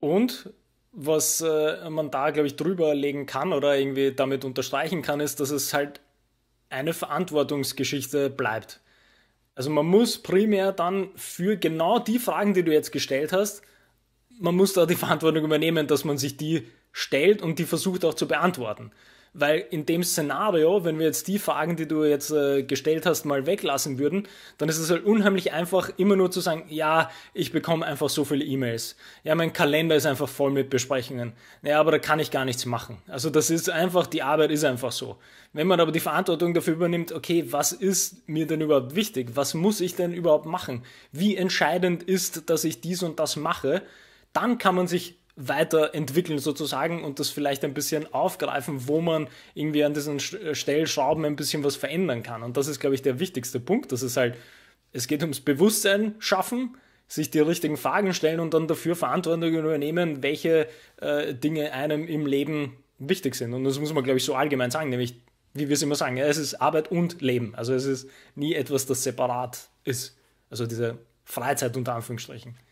Und was äh, man da, glaube ich, drüber legen kann oder irgendwie damit unterstreichen kann, ist, dass es halt eine Verantwortungsgeschichte bleibt. Also man muss primär dann für genau die Fragen, die du jetzt gestellt hast, man muss da die Verantwortung übernehmen, dass man sich die stellt und die versucht auch zu beantworten. Weil in dem Szenario, wenn wir jetzt die Fragen, die du jetzt äh, gestellt hast, mal weglassen würden, dann ist es halt unheimlich einfach, immer nur zu sagen, ja, ich bekomme einfach so viele E-Mails. Ja, mein Kalender ist einfach voll mit Besprechungen. Ja, aber da kann ich gar nichts machen. Also das ist einfach, die Arbeit ist einfach so. Wenn man aber die Verantwortung dafür übernimmt, okay, was ist mir denn überhaupt wichtig? Was muss ich denn überhaupt machen? Wie entscheidend ist, dass ich dies und das mache? Dann kann man sich weiterentwickeln sozusagen und das vielleicht ein bisschen aufgreifen, wo man irgendwie an diesen äh, Stellschrauben ein bisschen was verändern kann. Und das ist, glaube ich, der wichtigste Punkt. Das ist halt, es geht ums Bewusstsein schaffen, sich die richtigen Fragen stellen und dann dafür Verantwortung übernehmen, welche äh, Dinge einem im Leben wichtig sind. Und das muss man, glaube ich, so allgemein sagen, nämlich, wie wir es immer sagen, ja, es ist Arbeit und Leben. Also es ist nie etwas, das separat ist. Also diese Freizeit unter Anführungsstrichen.